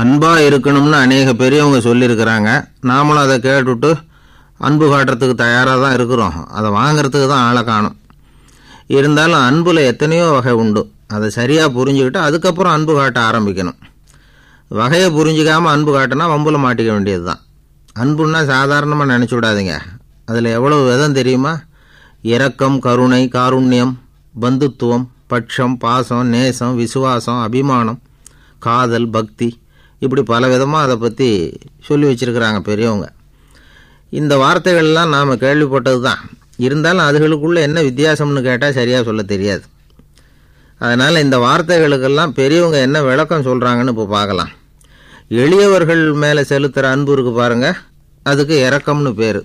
அன்பாக இருக்கணும்னு அநேக பெரியவங்க சொல்லியிருக்கிறாங்க நாமளும் அதை கேட்டுவிட்டு அன்பு காட்டுறதுக்கு தயாராக தான் இருக்கிறோம் அதை வாங்கிறதுக்கு தான் ஆளை காணும் இருந்தாலும் அன்பில் எத்தனையோ வகை உண்டு அதை சரியாக புரிஞ்சுக்கிட்டு அதுக்கப்புறம் அன்பு காட்ட ஆரம்பிக்கணும் வகையை புரிஞ்சிக்காமல் அன்பு காட்டினா வம்பில் மாட்டிக்க வேண்டியது தான் அன்புன்னா சாதாரணமாக நினச்சி விடாதீங்க அதில் எவ்வளோ விதம் தெரியுமா இரக்கம் கருணை காருண்யம் பந்துத்துவம் பட்சம் பாசம் நேசம் விசுவாசம் அபிமானம் காதல் பக்தி இப்படி பல விதமாக அதை பற்றி சொல்லி வச்சுருக்கிறாங்க பெரியவங்க இந்த வார்த்தைகள்லாம் நாம் கேள்விப்பட்டது தான் இருந்தாலும் அதுகளுக்குள்ளே என்ன வித்தியாசம்னு கேட்டால் சரியாக சொல்ல தெரியாது அதனால் இந்த வார்த்தைகளுக்கெல்லாம் பெரியவங்க என்ன விளக்கம் சொல்கிறாங்கன்னு இப்போ பார்க்கலாம் எளியவர்கள் மேலே செலுத்துகிற அன்பு இருக்குது பாருங்கள் அதுக்கு இறக்கம்னு பேர்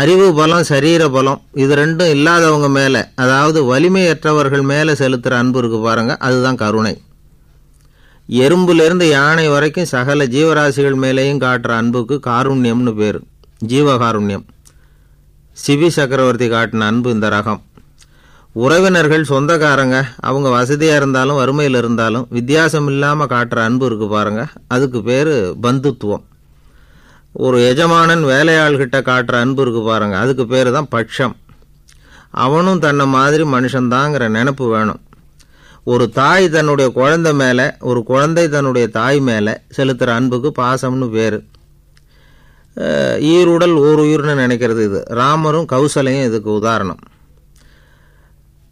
அறிவு பலம் சரீர பலம் இது ரெண்டும் இல்லாதவங்க மேலே அதாவது வலிமையற்றவர்கள் மேலே செலுத்துகிற அன்பு இருக்குது பாருங்கள் அதுதான் கருணை எறும்புலேருந்து யானை வரைக்கும் சகல ஜீவராசிகள் மேலேயும் காட்டுற அன்புக்கு காருண்யம்னு பேர் ஜீவகாருண்யம் சிவி சக்கரவர்த்தி காட்டின அன்பு இந்த ரகம் உறவினர்கள் சொந்தக்காரங்க அவங்க வசதியாக இருந்தாலும் வறுமையில் இருந்தாலும் வித்தியாசம் இல்லாமல் காட்டுற அன்பு இருக்குது பாருங்கள் அதுக்கு பேர் பந்துத்துவம் ஒரு எஜமானன் வேலையாள்கிட்ட காட்டுற அன்பு இருக்குது பாருங்கள் அதுக்கு பேர் தான் பட்சம் அவனும் தன்னை மாதிரி மனுஷன்தாங்கிற நினப்பு வேணும் ஒரு தாய் தன்னுடைய குழந்தை மேலே ஒரு குழந்தை தன்னுடைய தாய் மேலே செலுத்துகிற அன்புக்கு பாசம்னு பேர் ஈருடல் ஓர் உயிர்னு நினைக்கிறது இது ராமரும் கௌசலையும் இதுக்கு உதாரணம்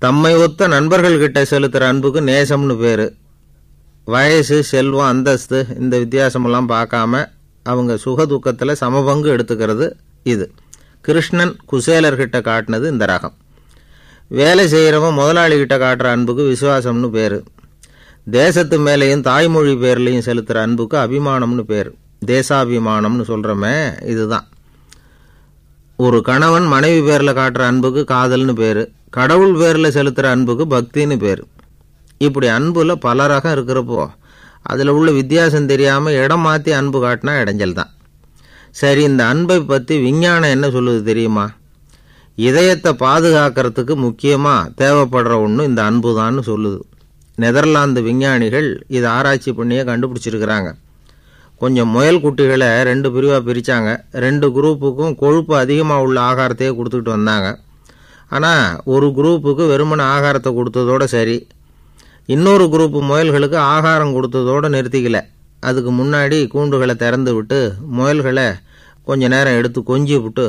தம்மை ஒத்த நண்பர்கள்கிட்ட செலுத்துகிற அன்புக்கு நேசம்னு பேர் வயசு செல்வம் அந்தஸ்து இந்த வித்தியாசமெல்லாம் பார்க்காம அவங்க சுக துக்கத்தில் சமபங்கு எடுத்துக்கிறது இது கிருஷ்ணன் குசேலர்கிட்ட காட்டினது இந்த ரகம் வேலை செய்கிறவன் முதலாளிகிட்ட காட்டுற அன்புக்கு விசுவாசம்னு பேர் தேசத்து மேலேயும் தாய்மொழி பேர்லேயும் செலுத்துகிற அன்புக்கு அபிமானம்னு பேர் தேசாபிமானம்னு சொல்கிறோமே இதுதான் ஒரு கணவன் மனைவி பேரில் காட்டுற அன்புக்கு காதல்னு பேர் கடவுள் பேரில் செலுத்துகிற அன்புக்கு பக்தின்னு பேர் இப்படி அன்பில் பல ரகம் இருக்கிறப்போ அதில் உள்ள வித்தியாசம் தெரியாமல் இடம் மாற்றி அன்பு காட்டினா இடைஞ்சல் தான் சரி இந்த அன்பை பற்றி விஞ்ஞானம் என்ன சொல்லுது தெரியுமா இதயத்தை பாதுகாக்கிறதுக்கு முக்கியமாக தேவைப்படுற ஒன்று இந்த அன்பு தான்னு சொல்லுது நெதர்லாந்து விஞ்ஞானிகள் இது ஆராய்ச்சி பண்ணியே கண்டுபிடிச்சிருக்கிறாங்க கொஞ்சம் முயல் குட்டிகளை ரெண்டு பிரிவாக பிரித்தாங்க ரெண்டு குரூப்புக்கும் கொழுப்பு அதிகமாக உள்ள ஆகாரத்தையே கொடுத்துக்கிட்டு வந்தாங்க ஆனால் ஒரு குரூப்புக்கு வெறுமன ஆகாரத்தை கொடுத்ததோடு சரி இன்னொரு குரூப் முயல்களுக்கு ஆகாரம் கொடுத்ததோடு நிறுத்திக்கல அதுக்கு முன்னாடி கூண்டுகளை திறந்து விட்டு முயல்களை கொஞ்சம் நேரம் எடுத்து கொஞ்சி விட்டு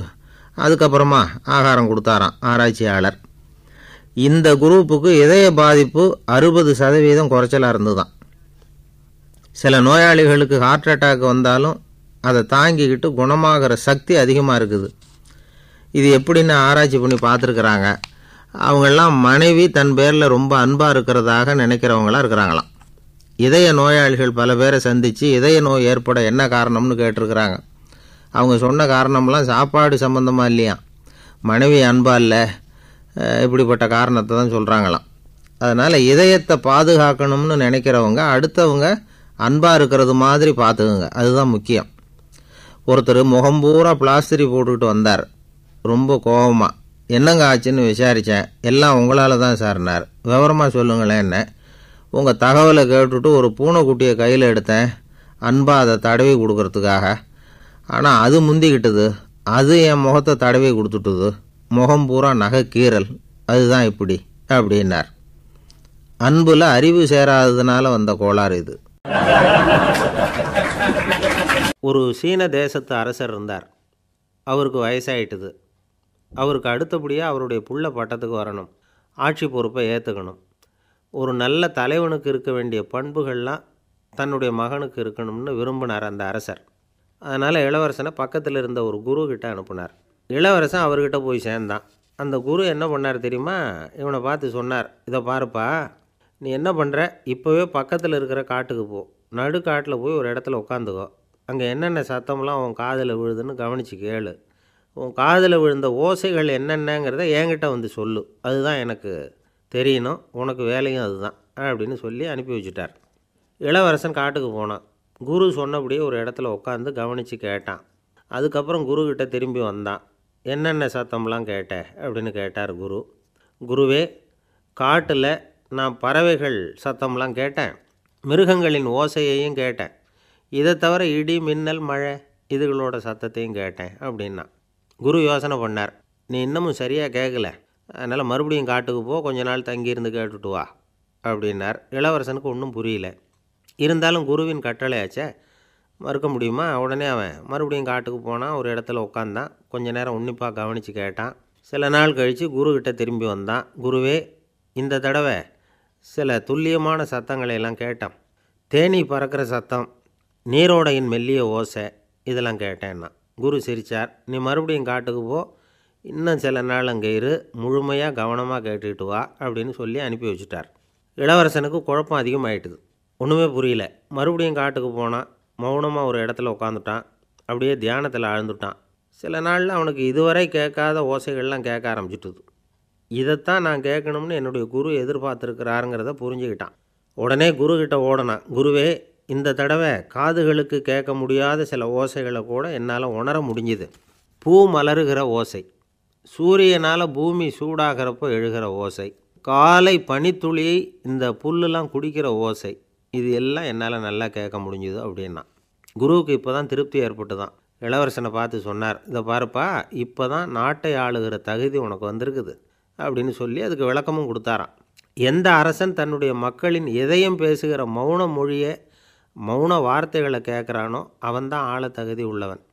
அதுக்கப்புறமா ஆகாரம் கொடுத்தாராம் ஆராய்ச்சியாளர் இந்த குரூப்புக்கு இதய பாதிப்பு அறுபது சதவீதம் குறைச்சலாக இருந்து தான் சில நோயாளிகளுக்கு ஹார்ட் அட்டாக் வந்தாலும் அதை தாங்கிக்கிட்டு குணமாகிற சக்தி அதிகமாக இருக்குது இது எப்படின்னு ஆராய்ச்சி பண்ணி பார்த்துருக்குறாங்க அவங்கெல்லாம் மனைவி தன் பேரில் ரொம்ப அன்பாக இருக்கிறதாக நினைக்கிறவங்களாம் இருக்கிறாங்களாம் இதய நோயாளிகள் பல பேரை சந்தித்து இதய நோய் ஏற்பட என்ன காரணம்னு கேட்டிருக்கிறாங்க அவங்க சொன்ன காரணம்லாம் சாப்பாடு சம்மந்தமாக இல்லையா மனைவி அன்பா இல்லை இப்படிப்பட்ட காரணத்தை தான் சொல்கிறாங்களாம் அதனால் இதயத்தை பாதுகாக்கணும்னு நினைக்கிறவங்க அடுத்தவங்க அன்பாக இருக்கிறது மாதிரி பார்த்துக்குங்க அதுதான் முக்கியம் ஒருத்தர் முகம் பூரா பிளாஸ்டரி போட்டுக்கிட்டு வந்தார் ரொம்ப கோபமாக என்னங்க ஆச்சுன்னு விசாரித்தேன் எல்லாம் உங்களால் தான் சார்னார் விவரமாக சொல்லுங்களேன் என்ன உங்கள் தகவலை கேட்டுட்டு ஒரு பூனைக்குட்டியை கையில் எடுத்தேன் அன்பாக அதை தடவி கொடுக்கறதுக்காக ஆனால் அது முந்திக்கிட்டது அது என் முகத்தை தடவி கொடுத்துட்டது முகம் பூரா நகை கீறல் அதுதான் இப்படி அப்படின்னார் அன்பில் அறிவு சேராததுனால வந்த கோளாறு இது ஒரு சீன தேசத்து அரசர் இருந்தார் அவருக்கு வயசாயிட்டுது அவருக்கு அடுத்தபடியாக அவருடைய புள்ள பட்டத்துக்கு வரணும் ஆட்சி பொறுப்பை ஏற்றுக்கணும் ஒரு நல்ல தலைவனுக்கு இருக்க வேண்டிய பண்புகள்லாம் தன்னுடைய மகனுக்கு இருக்கணும்னு விரும்பினார் அந்த அரசர் அதனால் இளவரசனை பக்கத்தில் இருந்த ஒரு குரு கிட்ட அனுப்புனார் இளவரசன் அவர்கிட்ட போய் சேர்ந்தான் அந்த குரு என்ன பண்ணார் தெரியுமா இவனை பார்த்து சொன்னார் இதை பாருப்பா நீ என்ன பண்ணுற இப்போவே பக்கத்தில் இருக்கிற காட்டுக்கு போ நடுக்காட்டில் போய் ஒரு இடத்துல உட்காந்துக்கோ அங்கே என்னென்ன சத்தம்லாம் உன் காதில் விழுதுன்னு கவனித்து கேளு உன் காதில் விழுந்த ஓசைகள் என்னென்னங்கிறத என்கிட்ட வந்து சொல்லு அதுதான் எனக்கு தெரியணும் உனக்கு வேலையும் அதுதான் அப்படின்னு சொல்லி அனுப்பி வச்சுட்டார் இளவரசன் காட்டுக்கு போனான் குரு சொன்னபடியே ஒரு இடத்துல உட்காந்து கவனித்து கேட்டான் அதுக்கப்புறம் குருக்கிட்ட திரும்பி வந்தான் என்னென்ன சத்தம்லாம் கேட்ட அப்படின்னு கேட்டார் குரு குருவே காட்டில் நான் பறவைகள் சத்தம்லாம் கேட்டேன் மிருகங்களின் ஓசையையும் கேட்டேன் இதை தவிர இடி மின்னல் மழை இதுகளோட சத்தத்தையும் கேட்டேன் அப்படின்னா குரு யோசனை பண்ணார் நீ இன்னமும் சரியாக கேட்கல அதனால் மறுபடியும் காட்டுக்கு போ கொஞ்ச நாள் தங்கியிருந்து கேட்டுட்டு வா அப்படின்னார் இளவரசனுக்கு ஒன்றும் புரியல இருந்தாலும் குருவின் கட்டளையாச்சே மறுக்க முடியுமா உடனே அவன் மறுபடியும் காட்டுக்கு போனால் ஒரு இடத்துல உட்காந்தான் கொஞ்ச நேரம் உன்னிப்பாக கவனித்து கேட்டான் சில நாள் கழித்து குருக்கிட்ட திரும்பி வந்தான் குருவே இந்த தடவை சில துல்லியமான சத்தங்களை எல்லாம் கேட்டான் தேனி பறக்கிற சத்தம் நீரோடையின் மெல்லிய ஓசை இதெல்லாம் கேட்டேன்னா குரு சிரித்தார் நீ மறுபடியும் காட்டுக்கு போ இன்னும் சில நாள் அங்கே இரு முழுமையாக கவனமாக கேட்டுக்கிட்டு வா அப்படின்னு சொல்லி அனுப்பி வச்சுட்டார் இளவரசனுக்கு குழப்பம் அதிகமாகிட்டுது ஒன்றுமே புரியல மறுபடியும் காட்டுக்கு போனான் மௌனமாக ஒரு இடத்துல உட்காந்துட்டான் அப்படியே தியானத்தில் ஆழ்ந்துட்டான் சில நாளில் அவனுக்கு இதுவரை கேட்காத ஓசைகள்லாம் கேட்க ஆரம்பிச்சிட்டுது இதைத்தான் நான் கேட்கணும்னு என்னுடைய குரு எதிர்பார்த்துருக்கிறாருங்கிறத புரிஞ்சுக்கிட்டான் உடனே குரு ஓடனான் குருவே இந்த தடவை காதுகளுக்கு கேட்க முடியாத சில ஓசைகளை கூட என்னால் உணர முடிஞ்சுது பூ மலருகிற ஓசை சூரியனால் பூமி சூடாகிறப்போ எழுகிற ஓசை காலை பனித்துளியை இந்த புல்லுலாம் குடிக்கிற ஓசை இது எல்லாம் என்னால் நல்லா கேட்க முடிஞ்சுது அப்படின்னா குருவுக்கு இப்போ தான் திருப்தி ஏற்பட்டு தான் இளவரசனை பார்த்து சொன்னார் இதை பாருப்பா இப்போ தான் நாட்டை ஆளுகிற தகுதி உனக்கு வந்திருக்குது அப்படின்னு சொல்லி அதுக்கு விளக்கமும் கொடுத்தாராம் எந்த அரசன் தன்னுடைய மக்களின் எதையும் பேசுகிற மௌன மொழியை மௌன வார்த்தைகளை கேட்குறானோ அவன் தான் ஆள தகுதி உள்ளவன்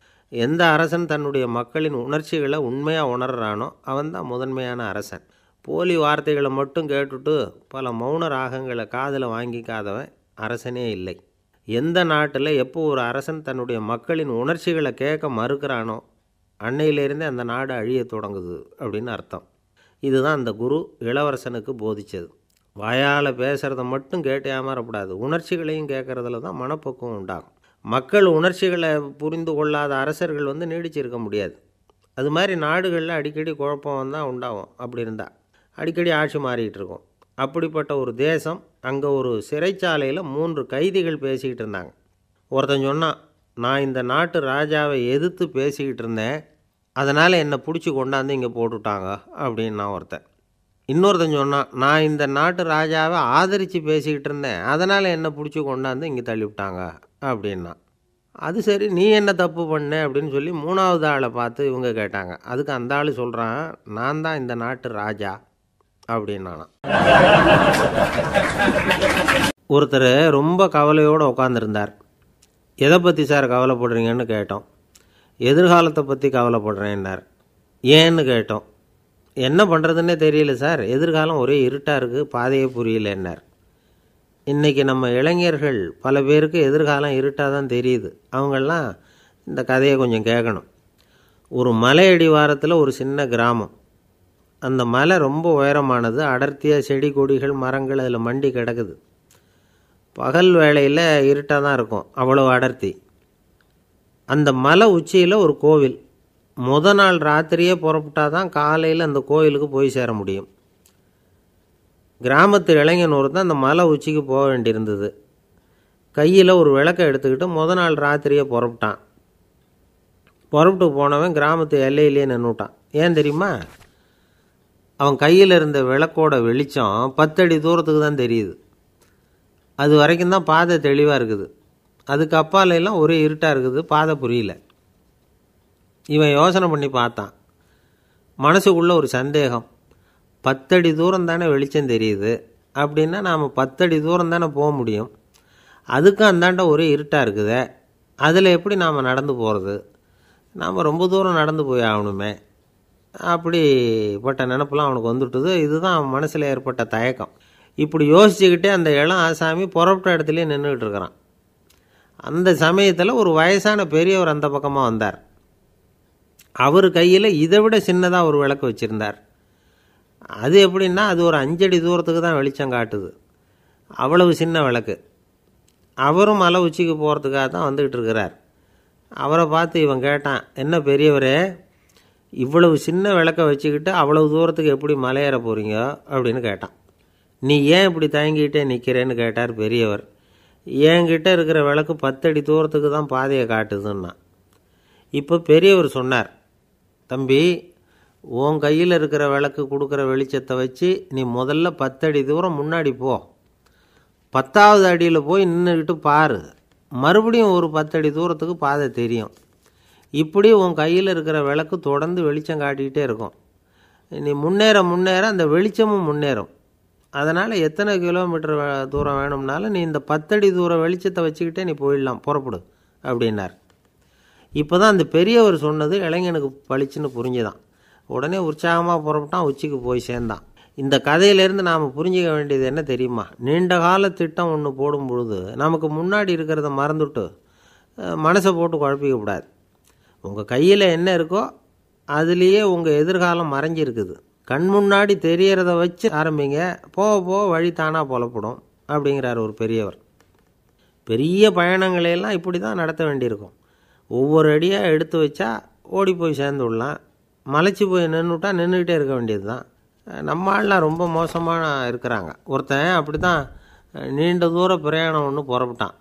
எந்த அரசன் தன்னுடைய மக்களின் உணர்ச்சிகளை உண்மையாக உணர்கிறானோ அவன் தான் முதன்மையான அரசன் போலி வார்த்தைகளை மட்டும் கேட்டுட்டு பல மௌன ராகங்களை காதில் வாங்கிக்காதவன் அரசனே இல்லை எந்த நாட்டில் எப்போ ஒரு அரசன் தன்னுடைய மக்களின் உணர்ச்சிகளை கேட்க மறுக்கிறானோ அன்னையிலேருந்தே அந்த நாடு அழிய தொடங்குது அப்படின்னு அர்த்தம் இதுதான் அந்த குரு இளவரசனுக்கு போதித்தது வாயால் பேசுகிறத மட்டும் கேட்டே ஏமாறப்படாது உணர்ச்சிகளையும் கேட்குறதுல தான் மனப்பக்குவம் உண்டாகும் மக்கள் உணர்ச்சிகளை புரிந்து கொள்ளாத அரசர்கள் வந்து நீடிச்சிருக்க முடியாது அது மாதிரி நாடுகளில் அடிக்கடி குழப்பம் தான் உண்டாகும் அப்படி இருந்தால் அடிக்கடி ஆட்சி மாறிக்கிட்டு இருக்கும் அப்படிப்பட்ட ஒரு தேசம் அங்கே ஒரு சிறைச்சாலையில் மூன்று கைதிகள் பேசிக்கிட்டு இருந்தாங்க ஒருத்தன் சொன்னான் நான் இந்த நாட்டு ராஜாவை எதிர்த்து பேசிக்கிட்டு இருந்தேன் அதனால் என்னை பிடிச்சி கொண்டாந்து இங்கே போட்டுட்டாங்க அப்படின்னா ஒருத்தன் இன்னொருத்தன் சொன்னான் நான் இந்த நாட்டு ராஜாவை ஆதரித்து பேசிக்கிட்டு இருந்தேன் அதனால் என்னை பிடிச்சி கொண்டாந்து இங்கே தள்ளிவிட்டாங்க அப்படின்னா அது சரி நீ என்ன தப்பு பண்ண அப்படின்னு சொல்லி மூணாவது ஆளை பார்த்து இவங்க கேட்டாங்க அதுக்கு அந்த ஆள் சொல்கிறான் நான் தான் இந்த நாட்டு ராஜா அப்படின்னானா ஒருத்தர் ரொம்ப கவலையோடு உட்காந்துருந்தார் எதை பற்றி சார் கவலைப்படுறீங்கன்னு கேட்டோம் எதிர்காலத்தை பற்றி கவலைப்படுறேன்னார் ஏன்னு கேட்டோம் என்ன பண்ணுறதுன்னே தெரியல சார் எதிர்காலம் ஒரே இருட்டாக இருக்குது பாதையே புரியலன்னார் இன்றைக்கி நம்ம இளைஞர்கள் பல பேருக்கு எதிர்காலம் இருட்டாக தான் தெரியுது அவங்கெல்லாம் இந்த கதையை கொஞ்சம் கேட்கணும் ஒரு மலையடி வாரத்தில் ஒரு சின்ன கிராமம் அந்த மலை ரொம்ப உயரமானது அடர்த்தியாக செடி கொடிகள் மரங்கள் அதில் மண்டி கிடக்குது பகல் வேளையில் இருட்டாக தான் இருக்கும் அவ்வளோ அடர்த்தி அந்த மலை உச்சியில் ஒரு கோவில் முத நாள் ராத்திரியே புறப்பட்டால் தான் காலையில் அந்த கோவிலுக்கு போய் சேர முடியும் கிராமத்து இளைஞன் தான் அந்த மலை உச்சிக்கு போக வேண்டியிருந்தது கையில் ஒரு விளக்கை எடுத்துக்கிட்டு முத நாள் ராத்திரியே புறப்பட்டான் புறப்பட்டு போனவன் கிராமத்து எல்லையிலேயே நின்றுட்டான் ஏன் தெரியுமா அவன் கையில் இருந்த விளக்கோட வெளிச்சம் பத்தடி தூரத்துக்கு தான் தெரியுது அது வரைக்கும் தான் பாதை தெளிவாக இருக்குது அதுக்கு அப்பாலெல்லாம் ஒரே இருட்டாக இருக்குது பாதை புரியல இவன் யோசனை பண்ணி பார்த்தான் மனசுக்குள்ளே ஒரு சந்தேகம் பத்தடி தூரம் தானே வெளிச்சம் தெரியுது அப்படின்னா நாம் பத்தடி தூரம் தானே போக முடியும் அதுக்கும் அந்தாண்ட ஒரே இருட்டாக இருக்குது அதில் எப்படி நாம் நடந்து போகிறது நாம் ரொம்ப தூரம் நடந்து போய் ஆகணுமே அப்படி பட்ட நினப்பெல்லாம் அவனுக்கு வந்துவிட்டது இதுதான் அவன் மனசில் ஏற்பட்ட தயக்கம் இப்படி யோசிச்சுக்கிட்டே அந்த இளம் ஆசாமி புறப்பட்ட இடத்துலையே நின்றுக்கிட்டு இருக்கிறான் அந்த சமயத்தில் ஒரு வயசான பெரியவர் அந்த பக்கமாக வந்தார் அவர் கையில் இதை விட சின்னதாக ஒரு விளக்கு வச்சுருந்தார் அது எப்படின்னா அது ஒரு அஞ்சடி தூரத்துக்கு தான் வெளிச்சம் காட்டுது அவ்வளவு சின்ன விளக்கு அவரும் மலை உச்சிக்கு போகிறதுக்காக தான் வந்துக்கிட்டு இருக்கிறார் அவரை பார்த்து இவன் கேட்டான் என்ன பெரியவரே இவ்வளவு சின்ன விளக்க வச்சுக்கிட்டு அவ்வளவு தூரத்துக்கு எப்படி மலையேற போகிறீங்க அப்படின்னு கேட்டான் நீ ஏன் இப்படி தயங்கிட்டே நிற்கிறேன்னு கேட்டார் பெரியவர் என்கிட்ட இருக்கிற விளக்கு பத்தடி தூரத்துக்கு தான் பாதையை காட்டுதுன்னா இப்போ பெரியவர் சொன்னார் தம்பி உன் கையில் இருக்கிற விளக்கு கொடுக்குற வெளிச்சத்தை வச்சு நீ முதல்ல பத்தடி தூரம் முன்னாடி போ பத்தாவது அடியில் போய் நின்றுக்கிட்டு பாரு மறுபடியும் ஒரு பத்தடி தூரத்துக்கு பாதை தெரியும் இப்படி உன் கையில் இருக்கிற விளக்கு தொடர்ந்து வெளிச்சம் காட்டிக்கிட்டே இருக்கும் நீ முன்னேற முன்னேற அந்த வெளிச்சமும் முன்னேறும் அதனால் எத்தனை கிலோமீட்டர் தூரம் வேணும்னாலும் நீ இந்த பத்தடி தூர வெளிச்சத்தை வச்சுக்கிட்டே நீ போயிடலாம் புறப்படு அப்படின்னார் இப்போ தான் அந்த பெரியவர் சொன்னது இளைஞனுக்கு பளிச்சுன்னு புரிஞ்சுதான் உடனே உற்சாகமாக புறப்பட்டான் உச்சிக்கு போய் சேர்ந்தான் இந்த கதையிலேருந்து நாம் புரிஞ்சிக்க வேண்டியது என்ன தெரியுமா நீண்ட கால திட்டம் ஒன்று போடும் பொழுது நமக்கு முன்னாடி இருக்கிறத மறந்துட்டு மனசை போட்டு குழப்பிக்க கூடாது உங்கள் கையில் என்ன இருக்கோ அதுலேயே உங்கள் எதிர்காலம் மறைஞ்சிருக்குது கண் முன்னாடி தெரியறத வச்சு ஆரம்பிங்க போக போக வழி தானாக புலப்படும் அப்படிங்கிறார் ஒரு பெரியவர் பெரிய பயணங்களையெல்லாம் இப்படி தான் நடத்த வேண்டியிருக்கும் ஒவ்வொரு அடியாக எடுத்து வச்சா ஓடி போய் சேர்ந்து விடலாம் மலைச்சி போய் நின்றுட்டா நின்றுக்கிட்டே இருக்க வேண்டியது தான் நம்ம ஆள்லாம் ரொம்ப மோசமாக இருக்கிறாங்க ஒருத்தன் அப்படி தான் நீண்ட தூர பிரயாணம் ஒன்று புறப்பட்டான்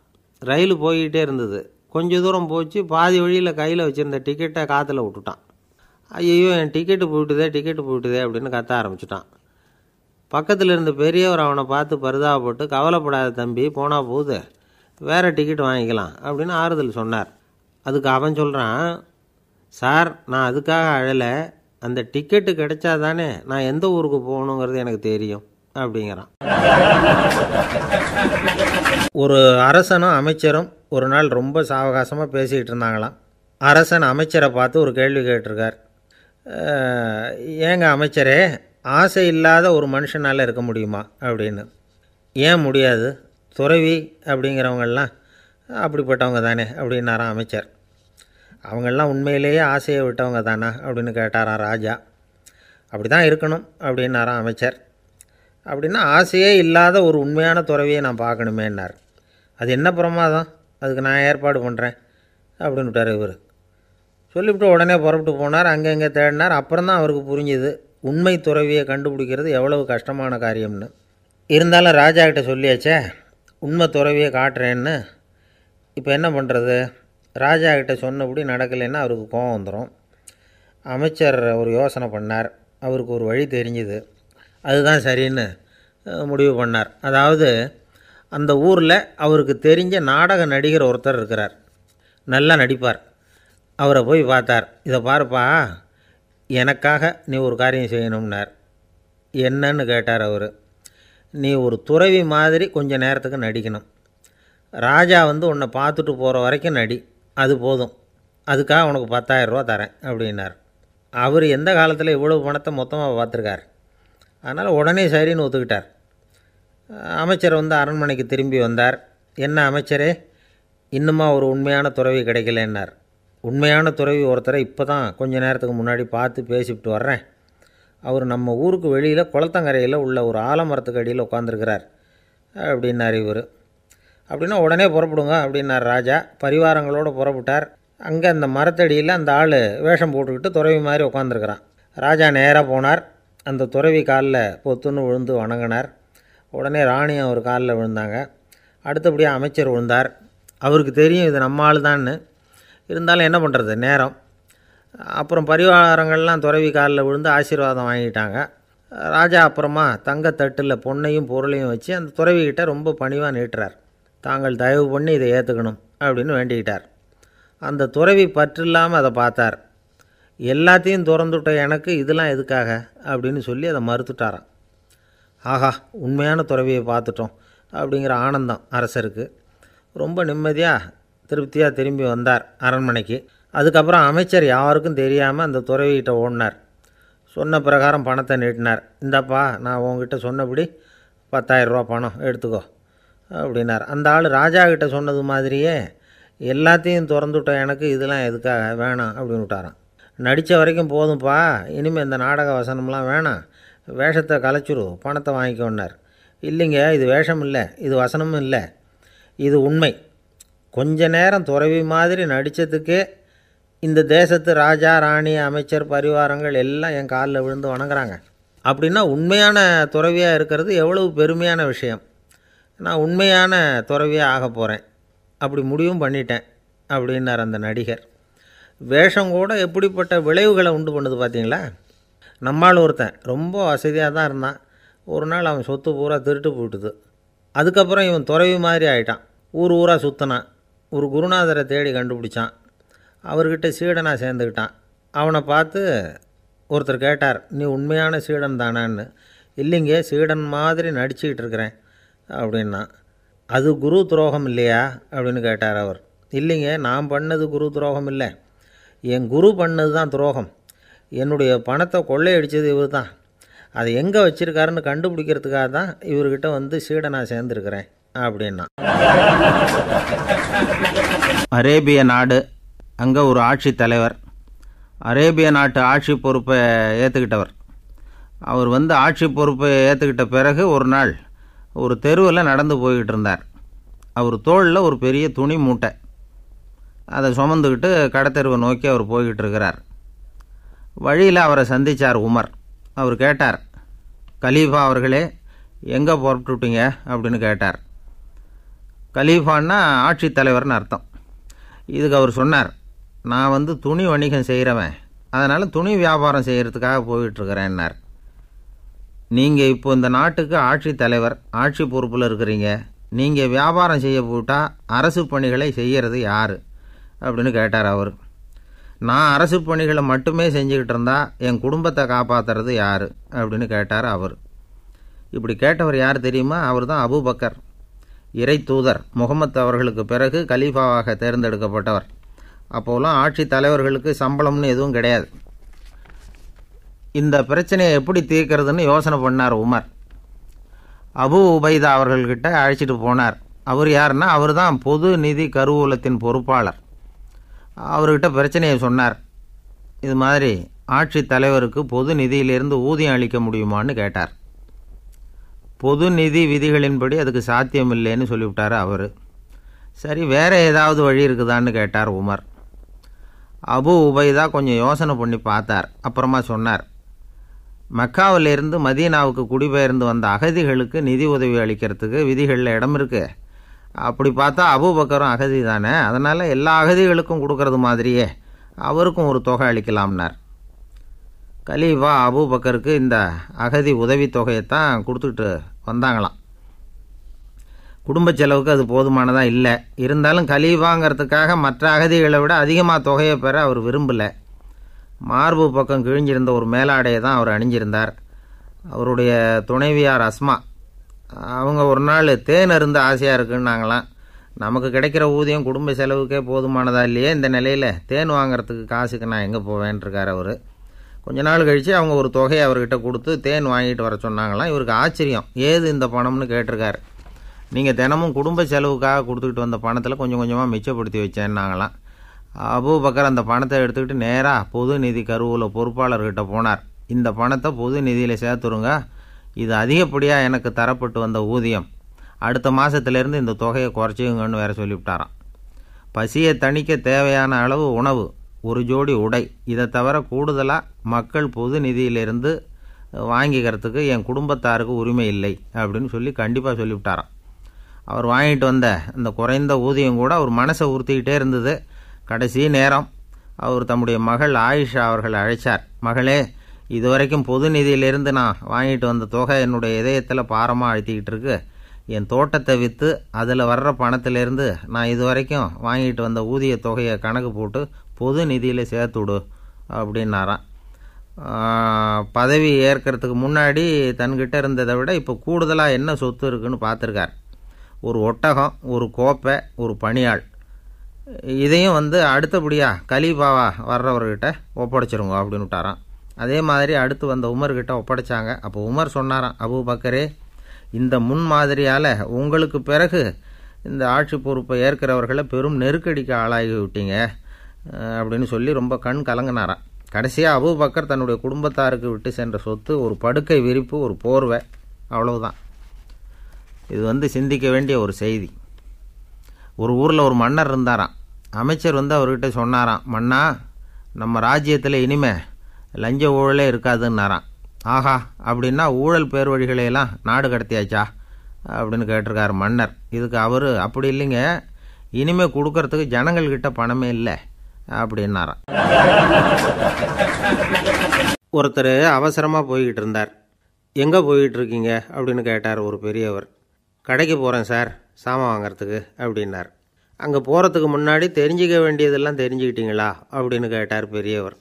ரயில் போய்கிட்டே இருந்தது கொஞ்ச தூரம் போச்சு பாதி வழியில் கையில் வச்சுருந்த டிக்கெட்டை காற்றுல விட்டுட்டான் ஐயோ என் டிக்கெட்டு போயிட்டுதே டிக்கெட்டு போயிட்டுதே அப்படின்னு கத்த ஆரம்பிச்சிட்டான் பக்கத்தில் இருந்த பெரியவர் அவனை பார்த்து பரிதாபப்பட்டு கவலைப்படாத தம்பி போனால் போகுது வேறு டிக்கெட் வாங்கிக்கலாம் அப்படின்னு ஆறுதல் சொன்னார் அதுக்கு அவன் சொல்கிறான் சார் நான் அதுக்காக அழலை அந்த டிக்கெட்டு கிடைச்சாதானே தானே நான் எந்த ஊருக்கு போகணுங்கிறது எனக்கு தெரியும் அப்படிங்கிறான் ஒரு அரசனும் அமைச்சரும் ஒரு நாள் ரொம்ப சாவகாசமாக பேசிக்கிட்டு இருந்தாங்களாம் அரசன் அமைச்சரை பார்த்து ஒரு கேள்வி கேட்டிருக்கார் ஏங்க அமைச்சரே ஆசை இல்லாத ஒரு மனுஷனால் இருக்க முடியுமா அப்படின்னு ஏன் முடியாது துறவி அப்படிங்கிறவங்கெல்லாம் அப்படிப்பட்டவங்க தானே அப்படின்னாராம் அமைச்சர் அவங்கெல்லாம் உண்மையிலேயே ஆசையை விட்டவங்க தானா அப்படின்னு கேட்டாராம் ராஜா அப்படி தான் இருக்கணும் அப்படின்னாராம் அமைச்சர் அப்படின்னா ஆசையே இல்லாத ஒரு உண்மையான துறவியை நான் பார்க்கணுமேன்னார் அது என்ன பிரமாதம் அதுக்கு நான் ஏற்பாடு பண்ணுறேன் அப்படின்னு இவர் சொல்லிவிட்டு உடனே புறப்பட்டு போனார் அங்கங்கே தேடினார் அப்புறம் தான் அவருக்கு புரிஞ்சுது உண்மை துறவியை கண்டுபிடிக்கிறது எவ்வளவு கஷ்டமான காரியம்னு இருந்தாலும் ராஜா கிட்ட சொல்லியாச்சே உண்மை துறவியை காட்டுறேன்னு இப்போ என்ன பண்ணுறது ராஜா கிட்ட சொன்னபடி நடக்கலைன்னா அவருக்கு கோவம் வந்துடும் அமைச்சர் ஒரு யோசனை பண்ணார் அவருக்கு ஒரு வழி தெரிஞ்சுது அதுதான் சரின்னு முடிவு பண்ணார் அதாவது அந்த ஊரில் அவருக்கு தெரிஞ்ச நாடக நடிகர் ஒருத்தர் இருக்கிறார் நல்லா நடிப்பார் அவரை போய் பார்த்தார் இதை பாருப்பா எனக்காக நீ ஒரு காரியம் செய்யணும்னார் என்னன்னு கேட்டார் அவர் நீ ஒரு துறவி மாதிரி கொஞ்சம் நேரத்துக்கு நடிக்கணும் ராஜா வந்து உன்னை பார்த்துட்டு போகிற வரைக்கும் நடி அது போதும் அதுக்காக உனக்கு பத்தாயிரரூவா தரேன் அப்படின்னார் அவர் எந்த காலத்தில் இவ்வளோ பணத்தை மொத்தமாக பார்த்துருக்காரு அதனால் உடனே சரின்னு ஒத்துக்கிட்டார் அமைச்சர் வந்து அரண்மனைக்கு திரும்பி வந்தார் என்ன அமைச்சரே இன்னுமா ஒரு உண்மையான துறவி கிடைக்கலன்னார் உண்மையான துறவி ஒருத்தரை இப்போ தான் கொஞ்ச நேரத்துக்கு முன்னாடி பார்த்து பேசிவிட்டு வர்றேன் அவர் நம்ம ஊருக்கு வெளியில் குளத்தங்கரையில் உள்ள ஒரு ஆலமரத்துக்கு அடியில் உட்காந்துருக்கிறார் அப்படின்னார் இவர் அப்படின்னா உடனே புறப்படுங்க அப்படின்னார் ராஜா பரிவாரங்களோடு புறப்பட்டார் அங்கே அந்த மரத்தடியில் அந்த ஆள் வேஷம் போட்டுக்கிட்டு துறவி மாதிரி உட்காந்துருக்கிறான் ராஜா நேராக போனார் அந்த துறவி காலில் பொத்துன்னு விழுந்து வணங்கினார் உடனே ராணி அவர் காலில் விழுந்தாங்க அடுத்தபடியாக அமைச்சர் விழுந்தார் அவருக்கு தெரியும் இது நம்ம ஆள் தான்னு இருந்தாலும் என்ன பண்ணுறது நேரம் அப்புறம் பரிவாரங்கள்லாம் துறவி காலில் விழுந்து ஆசீர்வாதம் வாங்கிட்டாங்க ராஜா அப்புறமா தங்கத்தட்டில் பொண்ணையும் பொருளையும் வச்சு அந்த துறவிக்கிட்ட ரொம்ப பணிவாக நீட்டுறார் தாங்கள் தயவு பண்ணி இதை ஏற்றுக்கணும் அப்படின்னு வேண்டிக்கிட்டார் அந்த துறவி பற்றில்லாமல் அதை பார்த்தார் எல்லாத்தையும் திறந்துவிட்ட எனக்கு இதெல்லாம் எதுக்காக அப்படின்னு சொல்லி அதை மறுத்துட்டாரான் ஆஹா உண்மையான துறவியை பார்த்துட்டோம் அப்படிங்கிற ஆனந்தம் அரசருக்கு ரொம்ப நிம்மதியாக திருப்தியாக திரும்பி வந்தார் அரண்மனைக்கு அதுக்கப்புறம் அமைச்சர் யாருக்கும் தெரியாமல் அந்த துறவிகிட்ட ஓடினார் சொன்ன பிரகாரம் பணத்தை நீட்டினார் இந்தாப்பா நான் உங்ககிட்ட சொன்னபடி ரூபா பணம் எடுத்துக்கோ அப்படின்னார் அந்த ஆள் ராஜா கிட்ட சொன்னது மாதிரியே எல்லாத்தையும் திறந்துவிட்டோம் எனக்கு இதெல்லாம் எதுக்காக வேணாம் அப்படின்னு விட்டாரான் நடித்த வரைக்கும் போதும்ப்பா இனிமேல் இந்த நாடக வசனம்லாம் வேணாம் வேஷத்தை கலைச்சிரு பணத்தை வாங்கிக்கொன்னார் இல்லைங்க இது வேஷம் இல்லை இது வசனமும் இல்லை இது உண்மை கொஞ்ச நேரம் துறவி மாதிரி நடித்ததுக்கே இந்த தேசத்து ராஜா ராணி அமைச்சர் பரிவாரங்கள் எல்லாம் என் காலில் விழுந்து வணங்குறாங்க அப்படின்னா உண்மையான துறவியாக இருக்கிறது எவ்வளவு பெருமையான விஷயம் நான் உண்மையான துறவியாக ஆக போகிறேன் அப்படி முடிவும் பண்ணிட்டேன் அப்படின்னார் அந்த நடிகர் வேஷம் கூட எப்படிப்பட்ட விளைவுகளை உண்டு பண்ணுது பார்த்தீங்களா நம்மால் ஒருத்தன் ரொம்ப வசதியாக தான் இருந்தான் ஒரு நாள் அவன் சொத்து பூரா திருட்டு போட்டுது அதுக்கப்புறம் இவன் துறவி மாதிரி ஆகிட்டான் ஊர் ஊராக சுற்றினான் ஒரு குருநாதரை தேடி கண்டுபிடிச்சான் அவர்கிட்ட சீடனாக சேர்ந்துக்கிட்டான் அவனை பார்த்து ஒருத்தர் கேட்டார் நீ உண்மையான சீடன் தானான்னு இல்லைங்க சீடன் மாதிரி நடிச்சுக்கிட்டு இருக்கிறேன் அப்படின்னா அது குரு துரோகம் இல்லையா அப்படின்னு கேட்டார் அவர் இல்லைங்க நான் பண்ணது குரு துரோகம் இல்லை என் குரு பண்ணது தான் துரோகம் என்னுடைய பணத்தை கொள்ளையடித்தது இவர் தான் அதை எங்கே வச்சுருக்காருன்னு கண்டுபிடிக்கிறதுக்காக தான் இவர்கிட்ட வந்து சீடை நான் சேர்ந்துருக்கிறேன் அப்படின்னா அரேபிய நாடு அங்கே ஒரு ஆட்சி தலைவர் அரேபிய நாட்டு ஆட்சி பொறுப்பை ஏற்றுக்கிட்டவர் அவர் வந்து ஆட்சி பொறுப்பை ஏற்றுக்கிட்ட பிறகு ஒரு நாள் ஒரு தெருவில் நடந்து போய்கிட்டு இருந்தார் அவர் தோளில் ஒரு பெரிய துணி மூட்டை அதை சுமந்துக்கிட்டு கடத்தெருவை நோக்கி அவர் போய்கிட்டு இருக்கிறார் வழியில் அவரை சந்தித்தார் உமர் அவர் கேட்டார் கலீஃபா அவர்களே எங்கே புறப்பட்டுட்டீங்க அப்படின்னு கேட்டார் கலீஃபான்னா ஆட்சித்தலைவர்னு அர்த்தம் இதுக்கு அவர் சொன்னார் நான் வந்து துணி வணிகம் செய்கிறவன் அதனால் துணி வியாபாரம் செய்கிறதுக்காக போயிட்டுருக்கிறேன்னார் நீங்கள் இப்போ இந்த நாட்டுக்கு ஆட்சித்தலைவர் ஆட்சி பொறுப்பில் இருக்கிறீங்க நீங்கள் வியாபாரம் செய்ய போட்டால் அரசு பணிகளை செய்கிறது யார் அப்படின்னு கேட்டார் அவர் நான் அரசு பணிகளை மட்டுமே செஞ்சுக்கிட்டு இருந்தா என் குடும்பத்தை காப்பாற்றுறது யார் அப்படின்னு கேட்டார் அவர் இப்படி கேட்டவர் யார் தெரியுமா அவர் தான் அபுபக்கர் இறை தூதர் முகமது அவர்களுக்கு பிறகு கலீஃபாவாக தேர்ந்தெடுக்கப்பட்டவர் அப்போலாம் ஆட்சி தலைவர்களுக்கு சம்பளம்னு எதுவும் கிடையாது இந்த பிரச்சனையை எப்படி தீர்க்கறதுன்னு யோசனை பண்ணார் உமர் அபு உபைதா அவர்கள்கிட்ட அழைச்சிட்டு போனார் அவர் யாருன்னா அவர் தான் பொது நிதி கருவூலத்தின் பொறுப்பாளர் அவர்கிட்ட பிரச்சனையை சொன்னார் இது மாதிரி ஆட்சி தலைவருக்கு பொது நிதியிலிருந்து ஊதியம் அளிக்க முடியுமான்னு கேட்டார் பொது நிதி விதிகளின்படி அதுக்கு சாத்தியம் இல்லைன்னு சொல்லிவிட்டார் அவர் சரி வேறு ஏதாவது வழி இருக்குதான்னு கேட்டார் உமர் அபு உபைதா கொஞ்சம் யோசனை பண்ணி பார்த்தார் அப்புறமா சொன்னார் மக்காவிலிருந்து மதீனாவுக்கு குடிபெயர்ந்து வந்த அகதிகளுக்கு நிதி உதவி அளிக்கிறதுக்கு விதிகளில் இடம் இருக்குது அப்படி பார்த்தா அபுபக்கரும் அகதி தானே அதனால் எல்லா அகதிகளுக்கும் கொடுக்கறது மாதிரியே அவருக்கும் ஒரு தொகை அளிக்கலாம்னார் கலீஃபா அபுபக்கருக்கு இந்த அகதி உதவித்தொகையைத்தான் கொடுத்துட்டு வந்தாங்களாம் குடும்ப செலவுக்கு அது போதுமானதாக இல்லை இருந்தாலும் கலீஃபாங்கிறதுக்காக மற்ற அகதிகளை விட அதிகமாக தொகையை பெற அவர் விரும்பலை மார்பு பக்கம் கிழிஞ்சிருந்த ஒரு மேலாடையை தான் அவர் அணிஞ்சிருந்தார் அவருடைய துணைவியார் அஸ்மா அவங்க ஒரு நாள் தேன் அருந்த ஆசையாக இருக்குன்னாங்களாம் நமக்கு கிடைக்கிற ஊதியம் குடும்ப செலவுக்கே போதுமானதா இல்லையே இந்த நிலையில் தேன் வாங்குறதுக்கு காசுக்கு நான் எங்கே போவேன்ருக்கார் அவர் கொஞ்ச நாள் கழித்து அவங்க ஒரு தொகையை அவர்கிட்ட கொடுத்து தேன் வாங்கிட்டு வர சொன்னாங்களாம் இவருக்கு ஆச்சரியம் ஏது இந்த பணம்னு கேட்டிருக்காரு நீங்கள் தினமும் குடும்ப செலவுக்காக கொடுத்துக்கிட்டு வந்த பணத்தில் கொஞ்சம் கொஞ்சமாக மிச்சப்படுத்தி வச்சேன்னாங்களாம் அபூபக்கர் அந்த பணத்தை எடுத்துக்கிட்டு நேராக பொது நிதி கருவூல பொறுப்பாளர்கிட்ட போனார் இந்த பணத்தை பொது நிதியில் சேர்த்துருங்க இது அதிகப்படியாக எனக்கு தரப்பட்டு வந்த ஊதியம் அடுத்த மாதத்துலேருந்து இந்த தொகையை குறைச்சிங்கன்னு வேறு சொல்லிவிட்டாராம் பசியை தணிக்க தேவையான அளவு உணவு ஒரு ஜோடி உடை இதை தவிர கூடுதலாக மக்கள் பொது நிதியிலிருந்து வாங்கிக்கிறதுக்கு என் குடும்பத்தாருக்கு உரிமை இல்லை அப்படின்னு சொல்லி கண்டிப்பாக சொல்லிவிட்டாராம் அவர் வாங்கிட்டு வந்த இந்த குறைந்த ஊதியம் கூட அவர் மனசை உறுத்திக்கிட்டே இருந்தது கடைசி நேரம் அவர் தம்முடைய மகள் ஆயிஷா அவர்களை அழைச்சார் மகளே இது வரைக்கும் பொது நிதியிலிருந்து நான் வாங்கிட்டு வந்த தொகை என்னுடைய இதயத்தில் பாரமாக அழுத்திக்கிட்டு இருக்கு என் தோட்டத்தை விற்று அதில் வர்ற பணத்திலேருந்து நான் இது வரைக்கும் வாங்கிட்டு வந்த ஊதிய தொகையை கணக்கு போட்டு பொது நிதியில் சேர்த்து விடு அப்படின்னாராம் பதவி ஏற்கிறதுக்கு முன்னாடி தன்கிட்ட இருந்ததை விட இப்போ கூடுதலாக என்ன சொத்து இருக்குன்னு பார்த்துருக்கார் ஒரு ஒட்டகம் ஒரு கோப்பை ஒரு பணியாள் இதையும் வந்து அடுத்தபடியாக கலீபாவா வர்றவர்கிட்ட ஒப்படைச்சிருங்க அப்படின்னு விட்டாரான் அதே மாதிரி அடுத்து வந்த உமர்கிட்ட ஒப்படைச்சாங்க அப்போ உமர் சொன்னாராம் அபு பக்கரே இந்த மாதிரியால் உங்களுக்கு பிறகு இந்த ஆட்சி பொறுப்பை ஏற்கிறவர்களை பெரும் நெருக்கடிக்கு ஆளாகி விட்டீங்க அப்படின்னு சொல்லி ரொம்ப கண் கலங்கினாராம் கடைசியாக அபு பக்கர் தன்னுடைய குடும்பத்தாருக்கு விட்டு சென்ற சொத்து ஒரு படுக்கை விரிப்பு ஒரு போர்வை அவ்வளவுதான் இது வந்து சிந்திக்க வேண்டிய ஒரு செய்தி ஒரு ஊரில் ஒரு மன்னர் இருந்தாராம் அமைச்சர் வந்து அவர்கிட்ட சொன்னாராம் மன்னா நம்ம ராஜ்யத்தில் இனிமேல் லஞ்ச ஊழலே இருக்காதுன்னாரான் ஆஹா அப்படின்னா ஊழல் பேர் வழிகளையெல்லாம் நாடு கடத்தியாச்சா அப்படின்னு கேட்டிருக்காரு மன்னர் இதுக்கு அவர் அப்படி இல்லைங்க இனிமேல் கொடுக்கறதுக்கு ஜனங்கள்கிட்ட பணமே இல்லை அப்படின்னாராம் ஒருத்தர் அவசரமாக போய்கிட்டு இருந்தார் எங்கே போய்கிட்டு இருக்கீங்க அப்படின்னு கேட்டார் ஒரு பெரியவர் கடைக்கு போகிறேன் சார் சாமான் வாங்கிறதுக்கு அப்படின்னார் அங்கே போகிறதுக்கு முன்னாடி தெரிஞ்சிக்க வேண்டியதெல்லாம் தெரிஞ்சுக்கிட்டீங்களா அப்படின்னு கேட்டார் பெரியவர்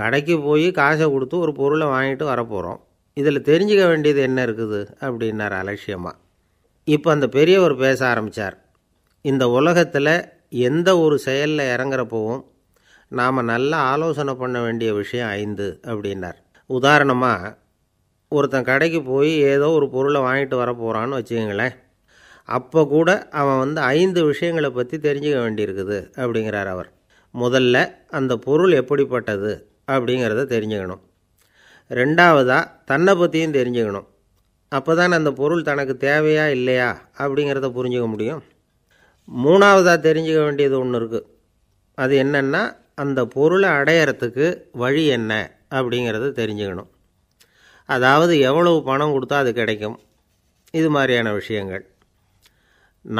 கடைக்கு போய் காசை கொடுத்து ஒரு பொருளை வாங்கிட்டு வரப்போகிறோம் இதில் தெரிஞ்சுக்க வேண்டியது என்ன இருக்குது அப்படின்னார் அலட்சியமாக இப்போ அந்த பெரியவர் பேச ஆரம்பித்தார் இந்த உலகத்தில் எந்த ஒரு செயலில் இறங்குறப்பவும் நாம் நல்லா ஆலோசனை பண்ண வேண்டிய விஷயம் ஐந்து அப்படின்னார் உதாரணமாக ஒருத்தன் கடைக்கு போய் ஏதோ ஒரு பொருளை வாங்கிட்டு வரப்போகிறான்னு வச்சுக்கோங்களேன் அப்போ கூட அவன் வந்து ஐந்து விஷயங்களை பற்றி தெரிஞ்சுக்க வேண்டியிருக்குது அப்படிங்கிறார் அவர் முதல்ல அந்த பொருள் எப்படிப்பட்டது அப்படிங்கிறத தெரிஞ்சுக்கணும் ரெண்டாவதாக தன்னை பற்றியும் தெரிஞ்சுக்கணும் அப்போ தான் அந்த பொருள் தனக்கு தேவையா இல்லையா அப்படிங்கிறத புரிஞ்சுக்க முடியும் மூணாவதாக தெரிஞ்சுக்க வேண்டியது ஒன்று இருக்குது அது என்னென்னா அந்த பொருளை அடையிறதுக்கு வழி என்ன அப்படிங்கிறத தெரிஞ்சுக்கணும் அதாவது எவ்வளவு பணம் கொடுத்தா அது கிடைக்கும் இது மாதிரியான விஷயங்கள்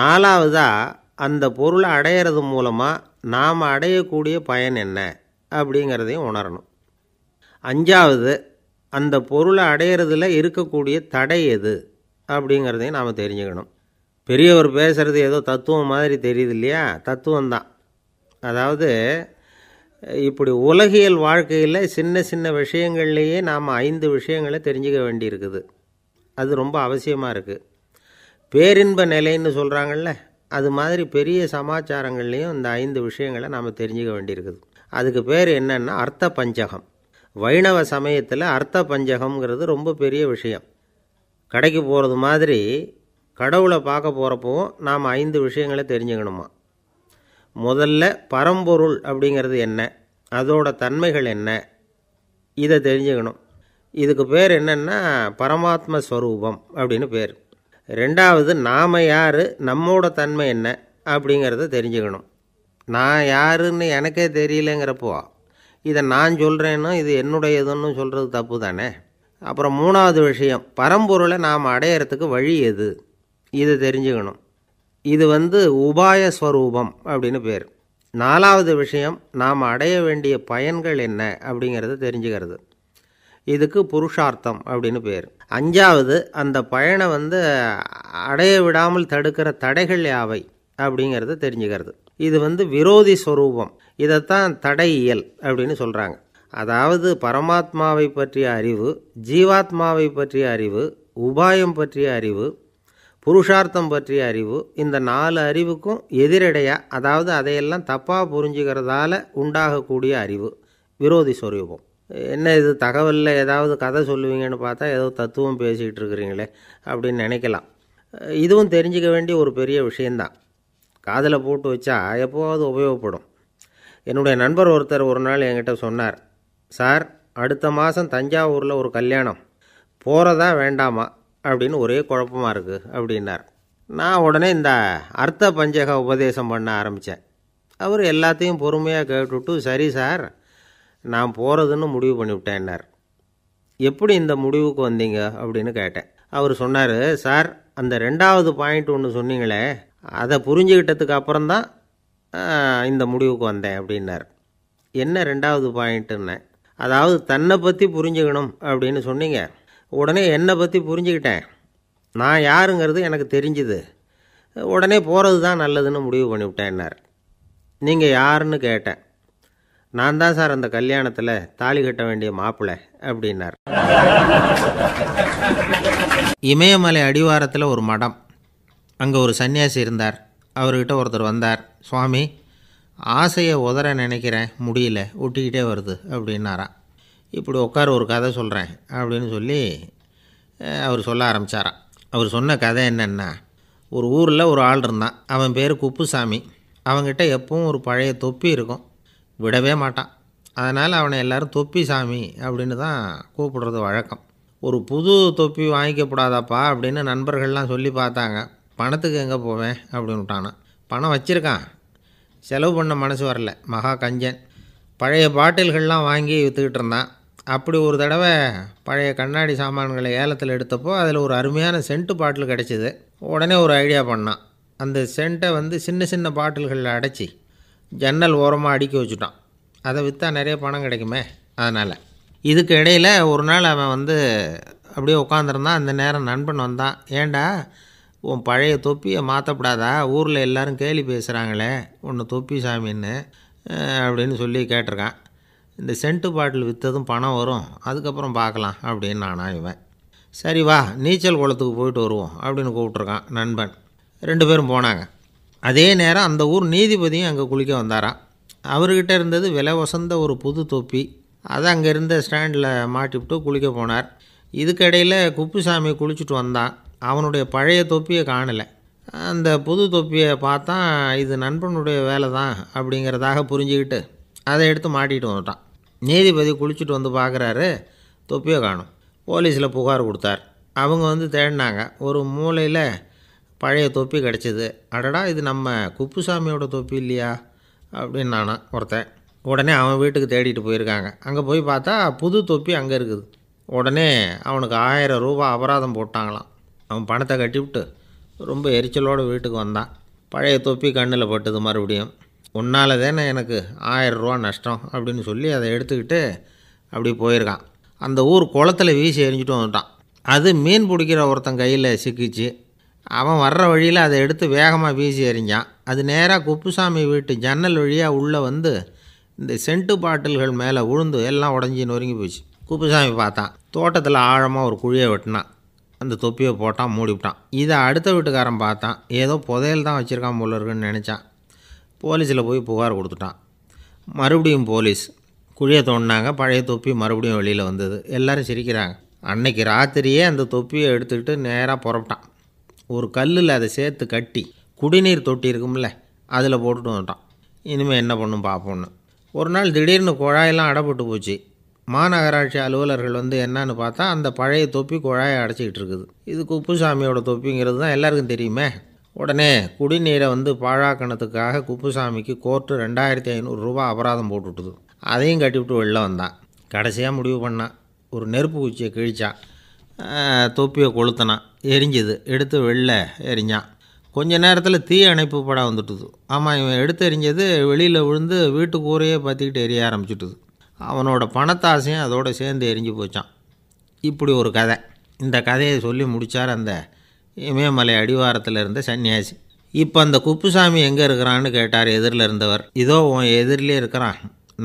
நாலாவதாக அந்த பொருளை அடையிறது மூலமாக நாம் அடையக்கூடிய பயன் என்ன அப்படிங்கிறதையும் உணரணும் அஞ்சாவது அந்த பொருளை அடையிறதுல இருக்கக்கூடிய தடை எது அப்படிங்கிறதையும் நாம் தெரிஞ்சுக்கணும் பெரியவர் பேசுகிறது ஏதோ தத்துவம் மாதிரி தெரியுது இல்லையா தத்துவம்தான் அதாவது இப்படி உலகியல் வாழ்க்கையில் சின்ன சின்ன விஷயங்கள்லேயே நாம் ஐந்து விஷயங்களை தெரிஞ்சுக்க வேண்டியிருக்குது அது ரொம்ப அவசியமாக இருக்குது பேரின்ப நிலைன்னு சொல்கிறாங்கள்ல அது மாதிரி பெரிய சமாச்சாரங்கள்லேயும் இந்த ஐந்து விஷயங்களை நாம் தெரிஞ்சுக்க வேண்டியிருக்குது அதுக்கு பேர் என்னென்னா அர்த்த பஞ்சகம் வைணவ சமயத்தில் அர்த்த பஞ்சகம்ங்கிறது ரொம்ப பெரிய விஷயம் கடைக்கு போகிறது மாதிரி கடவுளை பார்க்க போகிறப்பவும் நாம் ஐந்து விஷயங்களை தெரிஞ்சுக்கணுமா முதல்ல பரம்பொருள் அப்படிங்கிறது என்ன அதோட தன்மைகள் என்ன இதை தெரிஞ்சுக்கணும் இதுக்கு பேர் என்னென்னா பரமாத்ம ஸ்வரூபம் அப்படின்னு பேர் ரெண்டாவது நாம் யார் நம்மோட தன்மை என்ன அப்படிங்கிறத தெரிஞ்சுக்கணும் நான் யாருன்னு எனக்கே தெரியலங்கிறப்போ இதை நான் சொல்கிறேன்னா இது என்னுடையதுன்னு சொல்கிறது தப்பு தானே அப்புறம் மூணாவது விஷயம் பரம்பொருளை நாம் அடையிறதுக்கு வழி எது இது தெரிஞ்சுக்கணும் இது வந்து உபாயஸ்வரூபம் அப்படின்னு பேர் நாலாவது விஷயம் நாம் அடைய வேண்டிய பயன்கள் என்ன அப்படிங்கிறத தெரிஞ்சுக்கிறது இதுக்கு புருஷார்த்தம் அப்படின்னு பேர் அஞ்சாவது அந்த பயனை வந்து அடைய விடாமல் தடுக்கிற தடைகள் யாவை அப்படிங்கிறத தெரிஞ்சுக்கிறது இது வந்து விரோதி ஸ்வரூபம் இதைத்தான் தடையியல் அப்படின்னு சொல்கிறாங்க அதாவது பரமாத்மாவை பற்றிய அறிவு ஜீவாத்மாவை பற்றிய அறிவு உபாயம் பற்றிய அறிவு புருஷார்த்தம் பற்றிய அறிவு இந்த நாலு அறிவுக்கும் எதிரடையாக அதாவது அதையெல்லாம் தப்பாக புரிஞ்சுக்கிறதால உண்டாகக்கூடிய அறிவு விரோதி சொரூபம் என்ன இது தகவலில் ஏதாவது கதை சொல்லுவீங்கன்னு பார்த்தா ஏதோ தத்துவம் பேசிகிட்டு இருக்கிறீங்களே அப்படின்னு நினைக்கலாம் இதுவும் தெரிஞ்சுக்க வேண்டிய ஒரு பெரிய விஷயந்தான் காதில் போட்டு வச்சா எப்போவாவது உபயோகப்படும் என்னுடைய நண்பர் ஒருத்தர் ஒரு நாள் என்கிட்ட சொன்னார் சார் அடுத்த மாதம் தஞ்சாவூரில் ஒரு கல்யாணம் போகிறதா வேண்டாமா அப்படின்னு ஒரே குழப்பமாக இருக்குது அப்படின்னார் நான் உடனே இந்த அர்த்த பஞ்சக உபதேசம் பண்ண ஆரம்பித்தேன் அவர் எல்லாத்தையும் பொறுமையாக கேட்டுவிட்டு சரி சார் நான் போகிறதுன்னு முடிவு பண்ணிவிட்டேன்னார் எப்படி இந்த முடிவுக்கு வந்தீங்க அப்படின்னு கேட்டேன் அவர் சொன்னார் சார் அந்த ரெண்டாவது பாயிண்ட் ஒன்று சொன்னீங்களே அதை புரிஞ்சுக்கிட்டதுக்கு அப்புறம்தான் இந்த முடிவுக்கு வந்தேன் அப்படின்னார் என்ன ரெண்டாவது பாயிண்ட்டுன்னு அதாவது தன்னை பற்றி புரிஞ்சுக்கணும் அப்படின்னு சொன்னீங்க உடனே என்னை பற்றி புரிஞ்சுக்கிட்டேன் நான் யாருங்கிறது எனக்கு தெரிஞ்சுது உடனே போகிறது தான் நல்லதுன்னு முடிவு பண்ணிவிட்டேன்னார் நீங்கள் யாருன்னு கேட்டேன் நான் தான் சார் அந்த கல்யாணத்தில் தாலி கட்ட வேண்டிய மாப்பிள்ளை அப்படின்னார் இமயமலை அடிவாரத்தில் ஒரு மடம் அங்கே ஒரு சன்னியாசி இருந்தார் அவர்கிட்ட ஒருத்தர் வந்தார் சுவாமி ஆசையை உதற நினைக்கிறேன் முடியல ஒட்டிக்கிட்டே வருது அப்படின்னாராம் இப்படி உட்கார ஒரு கதை சொல்கிறேன் அப்படின்னு சொல்லி அவர் சொல்ல ஆரம்பித்தாராம் அவர் சொன்ன கதை என்னென்னா ஒரு ஊரில் ஒரு ஆள் இருந்தான் அவன் பேர் குப்புசாமி அவங்கிட்ட எப்பவும் ஒரு பழைய தொப்பி இருக்கும் விடவே மாட்டான் அதனால் அவனை எல்லோரும் தொப்பி சாமி அப்படின்னு தான் கூப்பிடுறது வழக்கம் ஒரு புது தொப்பி வாங்கிக்கப்படாதாப்பா அப்படின்னு நண்பர்கள்லாம் சொல்லி பார்த்தாங்க பணத்துக்கு எங்கே போவேன் அப்படின்னு விட்டானா பணம் வச்சுருக்கான் செலவு பண்ண மனசு வரல மகா கஞ்சன் பழைய பாட்டில்கள்லாம் வாங்கி விற்றுக்கிட்டு இருந்தான் அப்படி ஒரு தடவை பழைய கண்ணாடி சாமான்களை ஏலத்தில் எடுத்தப்போ அதில் ஒரு அருமையான சென்ட்டு பாட்டில் கிடச்சிது உடனே ஒரு ஐடியா பண்ணான் அந்த சென்ட்டை வந்து சின்ன சின்ன பாட்டில்களில் அடைச்சி ஜன்னல் ஓரமாக அடுக்கி வச்சுட்டான் அதை விற்றா நிறைய பணம் கிடைக்குமே அதனால் இதுக்கு இடையில் ஒரு நாள் அவன் வந்து அப்படியே உட்காந்துருந்தான் அந்த நேரம் நண்பன் வந்தான் ஏண்டா உன் பழைய தொப்பியை மாற்றப்படாதா ஊரில் எல்லோரும் கேலி பேசுகிறாங்களே உன்னை தொப்பி சாமின்னு அப்படின்னு சொல்லி கேட்டிருக்கான் இந்த சென்ட்டு பாட்டில் விற்றதும் பணம் வரும் அதுக்கப்புறம் பார்க்கலாம் அப்படின்னு நானா இவன் சரி வா நீச்சல் குளத்துக்கு போயிட்டு வருவோம் அப்படின்னு கூப்பிட்ருக்கான் நண்பன் ரெண்டு பேரும் போனாங்க அதே நேரம் அந்த ஊர் நீதிபதியும் அங்கே குளிக்க வந்தாராம் அவர்கிட்ட இருந்தது விலை வசந்த ஒரு புது தொப்பி அதை அங்கே இருந்த ஸ்டாண்டில் மாட்டிவிட்டு குளிக்க போனார் இதுக்கடையில் குப்புசாமி குளிச்சுட்டு வந்தான் அவனுடைய பழைய தொப்பியை காணலை அந்த புது தொப்பியை பார்த்தா இது நண்பனுடைய வேலை தான் அப்படிங்கிறதாக புரிஞ்சுக்கிட்டு அதை எடுத்து மாட்டிகிட்டு வந்துட்டான் நீதிபதி குளிச்சுட்டு வந்து பார்க்குறாரு தொப்பியை காணும் போலீஸில் புகார் கொடுத்தார் அவங்க வந்து தேடினாங்க ஒரு மூலையில் பழைய தொப்பி கிடச்சிது அடடா இது நம்ம குப்புசாமியோட தொப்பி இல்லையா அப்படின்னு நானா ஒருத்தன் உடனே அவன் வீட்டுக்கு தேடிட்டு போயிருக்காங்க அங்கே போய் பார்த்தா புது தொப்பி அங்கே இருக்குது உடனே அவனுக்கு ஆயிரம் ரூபா அபராதம் போட்டாங்களாம் அவன் பணத்தை கட்டிவிட்டு ரொம்ப எரிச்சலோடு வீட்டுக்கு வந்தான் பழைய தொப்பி கண்ணில் பட்டது மறுபடியும் உன்னால் தானே எனக்கு ரூபா நஷ்டம் அப்படின்னு சொல்லி அதை எடுத்துக்கிட்டு அப்படி போயிருக்கான் அந்த ஊர் குளத்தில் வீசி எரிஞ்சிட்டு வந்துட்டான் அது மீன் பிடிக்கிற ஒருத்தன் கையில் சிக்கிச்சு அவன் வர்ற வழியில் அதை எடுத்து வேகமாக வீசி எறிஞ்சான் அது நேராக குப்புசாமி வீட்டு ஜன்னல் வழியாக உள்ளே வந்து இந்த சென்ட்டு பாட்டில்கள் மேலே உழுந்து எல்லாம் உடஞ்சி நொறுங்கி போச்சு குப்புசாமி பார்த்தான் தோட்டத்தில் ஆழமாக ஒரு குழியை வெட்டினான் அந்த தொப்பியை போட்டான் மூடிவிட்டான் இதை அடுத்த வீட்டுக்காரன் பார்த்தான் ஏதோ புதையல் தான் வச்சுருக்கான் போல இருக்குன்னு நினச்சான் போலீஸில் போய் புகார் கொடுத்துட்டான் மறுபடியும் போலீஸ் குழியை தோண்டினாங்க பழைய தொப்பி மறுபடியும் வெளியில் வந்தது எல்லோரும் சிரிக்கிறாங்க அன்னைக்கு ராத்திரியே அந்த தொப்பியை எடுத்துக்கிட்டு நேராக புறப்பட்டான் ஒரு கல்லில் அதை சேர்த்து கட்டி குடிநீர் தொட்டி இருக்கும்ல அதில் போட்டுட்டு வந்துட்டான் இனிமேல் என்ன பண்ணும் பார்ப்போன்னு ஒரு நாள் திடீர்னு குழாயெல்லாம் அடப்பட்டு போச்சு மாநகராட்சி அலுவலர்கள் வந்து என்னன்னு பார்த்தா அந்த பழைய தொப்பி குழாயை அடைச்சிக்கிட்டு இருக்குது இது குப்புசாமியோட தொப்பிங்கிறது தான் எல்லாருக்கும் தெரியுமே உடனே குடிநீரை வந்து பாழாக்கணத்துக்காக குப்புசாமிக்கு கோர்ட்டு ரெண்டாயிரத்தி ஐநூறுரூவா அபராதம் போட்டுவிட்டுது அதையும் கட்டிவிட்டு வெளில வந்தான் கடைசியாக முடிவு பண்ணான் ஒரு நெருப்பு குச்சியை கிழிச்சான் தொப்பியை கொளுத்தினான் எரிஞ்சுது எடுத்து வெளில எரிஞ்சான் கொஞ்ச நேரத்தில் தீ அணைப்பு படம் வந்துட்டுது ஆமாம் இவன் எடுத்து எரிஞ்சது வெளியில் விழுந்து வீட்டுக்கு கூரையே பார்த்துக்கிட்டு எரிய ஆரம்பிச்சுட்டுது அவனோட பணத்தாசையும் அதோடு சேர்ந்து எரிஞ்சு போச்சான் இப்படி ஒரு கதை இந்த கதையை சொல்லி முடித்தார் அந்த இமயமலை அடிவாரத்தில் இருந்த சன்னியாசி இப்போ அந்த குப்புசாமி எங்கே இருக்கிறான்னு கேட்டார் எதிரில் இருந்தவர் இதோ உன் எதிரிலே இருக்கிறான்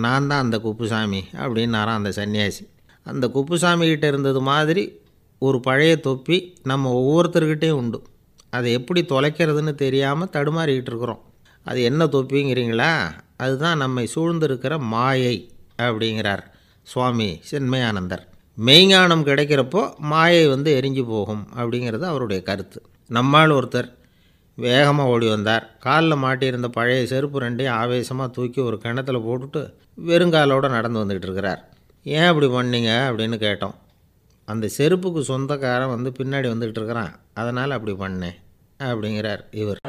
நான் தான் அந்த குப்புசாமி அப்படின்னாரான் அந்த சன்னியாசி அந்த குப்புசாமிகிட்ட இருந்தது மாதிரி ஒரு பழைய தொப்பி நம்ம ஒவ்வொருத்தர்கிட்டேயும் உண்டு அதை எப்படி தொலைக்கிறதுன்னு தெரியாமல் தடுமாறிக்கிட்டு இருக்கிறோம் அது என்ன தொப்பிங்கிறீங்களா அதுதான் நம்மை சூழ்ந்திருக்கிற மாயை அப்படிங்கிறார் சுவாமி சின்மயானந்தர் மெய்ஞானம் கிடைக்கிறப்போ மாயை வந்து எரிஞ்சு போகும் அப்படிங்கிறது அவருடைய கருத்து நம்மால் ஒருத்தர் வேகமாக ஓடி வந்தார் காலில் மாட்டியிருந்த பழைய செருப்பு ரெண்டையும் ஆவேசமாக தூக்கி ஒரு கிணத்துல போட்டுட்டு வெறுங்காலோடு நடந்து வந்துக்கிட்டு இருக்கிறார் ஏன் அப்படி பண்ணீங்க அப்படின்னு கேட்டோம் அந்த செருப்புக்கு சொந்தக்காரன் வந்து பின்னாடி வந்துக்கிட்டு இருக்கிறான் அதனால் அப்படி பண்ணேன் அப்படிங்கிறார் இவர்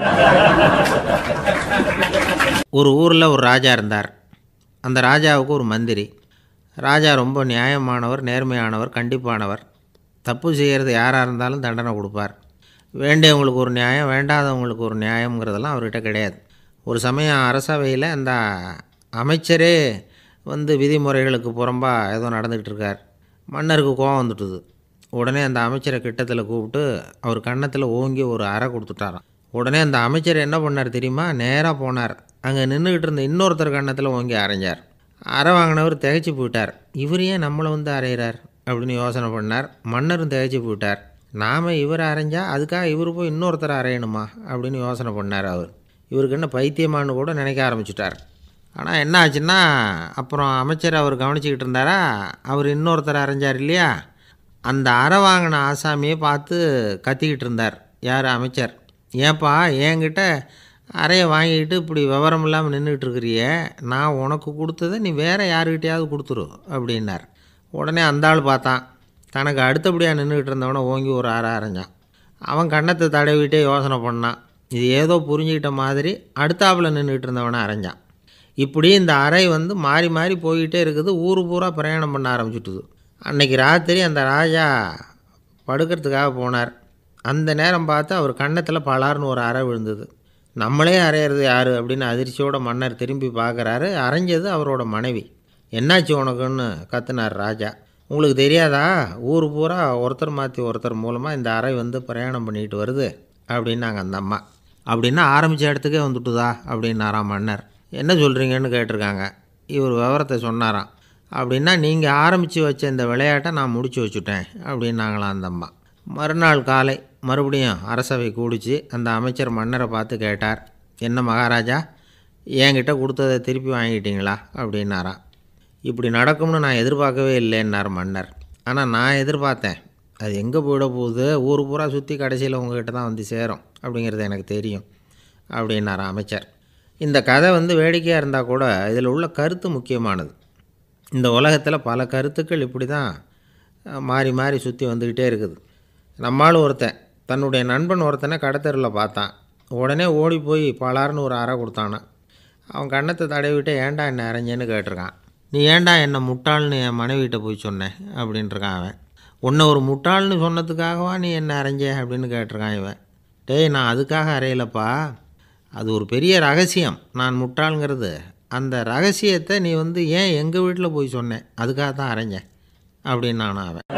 ஒரு ஊரில் ஒரு ராஜா இருந்தார் அந்த ராஜாவுக்கு ஒரு மந்திரி ராஜா ரொம்ப நியாயமானவர் நேர்மையானவர் கண்டிப்பானவர் தப்பு செய்கிறது யாராக இருந்தாலும் தண்டனை கொடுப்பார் வேண்டியவங்களுக்கு ஒரு நியாயம் வேண்டாதவங்களுக்கு ஒரு நியாயங்கிறதெல்லாம் அவர்கிட்ட கிடையாது ஒரு சமயம் அரசவையில் அந்த அமைச்சரே வந்து விதிமுறைகளுக்கு புறம்பாக ஏதோ நடந்துக்கிட்டு இருக்கார் மன்னருக்கு கோவம் வந்துட்டுது உடனே அந்த அமைச்சரை கிட்டத்தில் கூப்பிட்டு அவர் கன்னத்தில் ஓங்கி ஒரு அறை கொடுத்துட்டாரான் உடனே அந்த அமைச்சர் என்ன பண்ணார் தெரியுமா நேராக போனார் அங்கே நின்றுக்கிட்டு இருந்த இன்னொருத்தர் கண்ணத்தில் ஓங்கி அரைஞ்சார் அரை வாங்கினவர் திகைச்சு போயிட்டார் இவர் ஏன் நம்மளை வந்து அரைகிறார் அப்படின்னு யோசனை பண்ணார் மன்னரும் திகைச்சு போயிட்டார் நாம் இவரை அரைஞ்சால் அதுக்காக இவர் போய் இன்னொருத்தர் அரையணுமா அப்படின்னு யோசனை பண்ணார் அவர் இவருக்கு என்ன பைத்தியமானு கூட நினைக்க ஆரம்பிச்சிட்டார் ஆனால் என்ன ஆச்சுன்னா அப்புறம் அமைச்சர் அவர் கவனிச்சிக்கிட்டு இருந்தாரா அவர் இன்னொருத்தர் அரைஞ்சார் இல்லையா அந்த அரை வாங்கின ஆசாமியை பார்த்து கத்திக்கிட்டு இருந்தார் யார் அமைச்சர் ஏப்பா என்கிட்ட அறையை வாங்கிக்கிட்டு இப்படி விவரம் இல்லாமல் நின்றுட்டுருக்கிறிய நான் உனக்கு கொடுத்ததை நீ வேறு யாருக்கிட்டையாவது கொடுத்துரு அப்படின்னார் உடனே அந்த ஆள் பார்த்தான் தனக்கு அடுத்தபடியாக நின்றுக்கிட்டு இருந்தவனை ஓங்கி ஒரு அற அரைஞ்சான் அவன் கண்ணத்தை தடவிட்டே யோசனை பண்ணான் இது ஏதோ புரிஞ்சுக்கிட்ட மாதிரி அடுத்தாப்பில் நின்றுக்கிட்டு இருந்தவனை அரைஞ்சான் இப்படி இந்த அறை வந்து மாறி மாறி போய்கிட்டே இருக்குது ஊர் பூரா பிரயாணம் பண்ண ஆரம்பிச்சுட்டுது அன்றைக்கி ராத்திரி அந்த ராஜா படுக்கிறதுக்காக போனார் அந்த நேரம் பார்த்து அவர் கண்ணத்தில் பலார்னு ஒரு அறை விழுந்தது நம்மளே அரையிறது யார் அப்படின்னு அதிர்ச்சியோட மன்னர் திரும்பி பார்க்குறாரு அரைஞ்சது அவரோட மனைவி என்னாச்சு உனக்குன்னு கத்துனார் ராஜா உங்களுக்கு தெரியாதா ஊர் பூரா ஒருத்தர் மாற்றி ஒருத்தர் மூலமாக இந்த அறை வந்து பிரயாணம் பண்ணிட்டு வருது அப்படின்னாங்க அந்த அம்மா அப்படின்னா ஆரம்பித்த இடத்துக்கே வந்துட்டுதா அப்படின்னாராம் மன்னர் என்ன சொல்கிறீங்கன்னு கேட்டிருக்காங்க இவர் விவரத்தை சொன்னாராம் அப்படின்னா நீங்கள் ஆரம்பித்து வச்ச இந்த விளையாட்டை நான் முடிச்சு வச்சுட்டேன் அப்படின்னாங்களாம் அந்த அம்மா மறுநாள் காலை மறுபடியும் அரசவை கூடிச்சு அந்த அமைச்சர் மன்னரை பார்த்து கேட்டார் என்ன மகாராஜா என்கிட்ட கொடுத்ததை திருப்பி வாங்கிட்டீங்களா அப்படின்னாராம் இப்படி நடக்கும்னு நான் எதிர்பார்க்கவே இல்லைன்னார் மன்னர் ஆனால் நான் எதிர்பார்த்தேன் அது எங்கே போயிட போகுது ஊர் பூரா சுற்றி கடைசியில் உங்ககிட்ட தான் வந்து சேரும் அப்படிங்கிறது எனக்கு தெரியும் அப்படின்னார் அமைச்சர் இந்த கதை வந்து வேடிக்கையாக இருந்தால் கூட இதில் உள்ள கருத்து முக்கியமானது இந்த உலகத்தில் பல கருத்துக்கள் இப்படி தான் மாறி மாறி சுற்றி வந்துக்கிட்டே இருக்குது நம்மளும் ஒருத்தன் தன்னுடைய நண்பன் ஒருத்தனை கடத்தருவில் பார்த்தான் உடனே ஓடி போய் பலார்னு ஒரு அறை கொடுத்தானா அவன் கண்ணத்தை தடவிட்டு ஏன்டா என்ன அரைஞ்சேன்னு கேட்டிருக்கான் நீ ஏன்டா என்னை முட்டாள்னு என் மனைவிட்ட போய் சொன்னேன் அப்படின்ட்டுருக்கான் அவன் உன்னை ஒரு முட்டாள்னு சொன்னதுக்காகவா நீ என்ன அரைஞ்ச அப்படின்னு கேட்டிருக்கான் இவன் டேய் நான் அதுக்காக அறையலப்பா அது ஒரு பெரிய ரகசியம் நான் முட்டாளுங்கிறது அந்த ரகசியத்தை நீ வந்து ஏன் எங்கள் வீட்டில் போய் சொன்னேன் அதுக்காக தான் அரைஞ்சேன் அப்படின்னானா அவன்